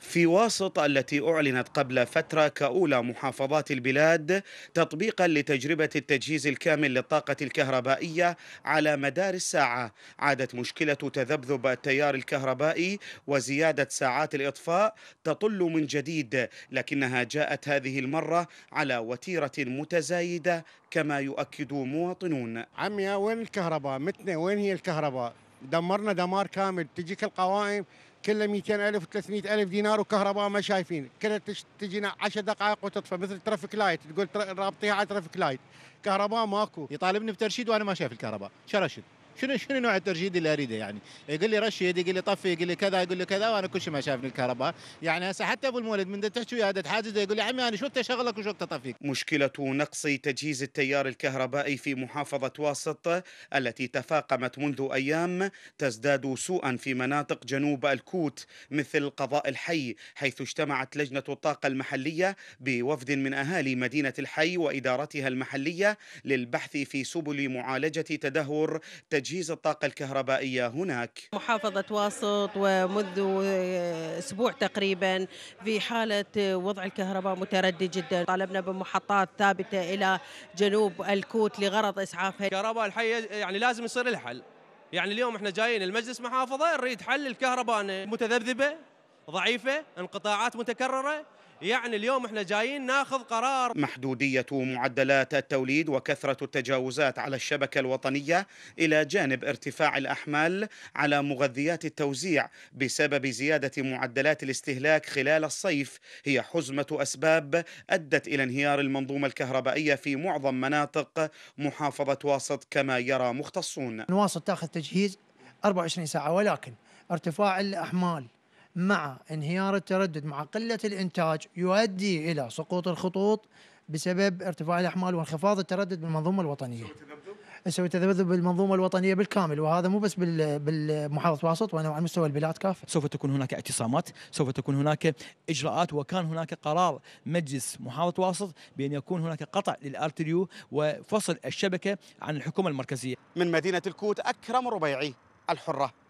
في واسط التي أعلنت قبل فترة كأولى محافظات البلاد تطبيقا لتجربة التجهيز الكامل للطاقة الكهربائية على مدار الساعة عادت مشكلة تذبذب التيار الكهربائي وزيادة ساعات الإطفاء تطل من جديد لكنها جاءت هذه المرة على وتيرة متزايدة كما يؤكد مواطنون عمي وين الكهرباء متنا وين هي الكهرباء دمرنا دمار كامل تجيك القوائم كلها 200 ألف 300 ألف دينار وكهرباء ما شايفين كلها تجينا 10 دقائق وتطفى مثل ترافيك لايت تقول رابطيها على ترافيك لايت كهرباء ماكو يطالبني بترشيد وأنا ما شايف الكهرباء شرشد شنو شنو نوع الترشيد اللي اريده يعني يقول لي رشد يقول لي طفي يقول لي كذا يقول لي كذا وانا كل شيء ما شافني الكهرباء يعني هسه حتى ابو المولد من تحكي وياه تحاجزه يقول لي عمي انا شو اشغلك وشو تطفيك؟ اطفيك مشكله نقص تجهيز التيار الكهربائي في محافظه واسط التي تفاقمت منذ ايام تزداد سوءا في مناطق جنوب الكوت مثل قضاء الحي حيث اجتمعت لجنه الطاقه المحليه بوفد من اهالي مدينه الحي وادارتها المحليه للبحث في سبل معالجه تدهور تجهيز تجهيز الطاقة الكهربائية هناك محافظة واسط ومنذ أسبوع تقريبا في حالة وضع الكهرباء متردي جدا طالبنا بمحطات ثابتة إلى جنوب الكوت لغرض إسعافها الكهرباء الحية يعني لازم يصير الحل يعني اليوم احنا جايين المجلس محافظة نريد حل الكهرباء متذبذبة ضعيفة انقطاعات متكررة يعني اليوم احنا جايين ناخذ قرار محدودية معدلات التوليد وكثرة التجاوزات على الشبكة الوطنية إلى جانب ارتفاع الأحمال على مغذيات التوزيع بسبب زيادة معدلات الاستهلاك خلال الصيف هي حزمة أسباب أدت إلى انهيار المنظومة الكهربائية في معظم مناطق محافظة واسط كما يرى مختصون واسط تاخذ تجهيز 24 ساعة ولكن ارتفاع الأحمال مع انهيار التردد مع قلة الإنتاج يؤدي إلى سقوط الخطوط بسبب ارتفاع الأحمال وانخفاض التردد بالمنظومة الوطنية سوي تذبذب بالمنظومه الوطنيه بالكامل وهذا مو بس بالمحافظة واسط وانما على مستوى البلاد كافه. سوف تكون هناك اعتصامات، سوف تكون هناك اجراءات وكان هناك قرار مجلس محافظة واسط بان يكون هناك قطع للارتريو وفصل الشبكه عن الحكومه المركزيه. من مدينه الكوت اكرم ربيعي الحره.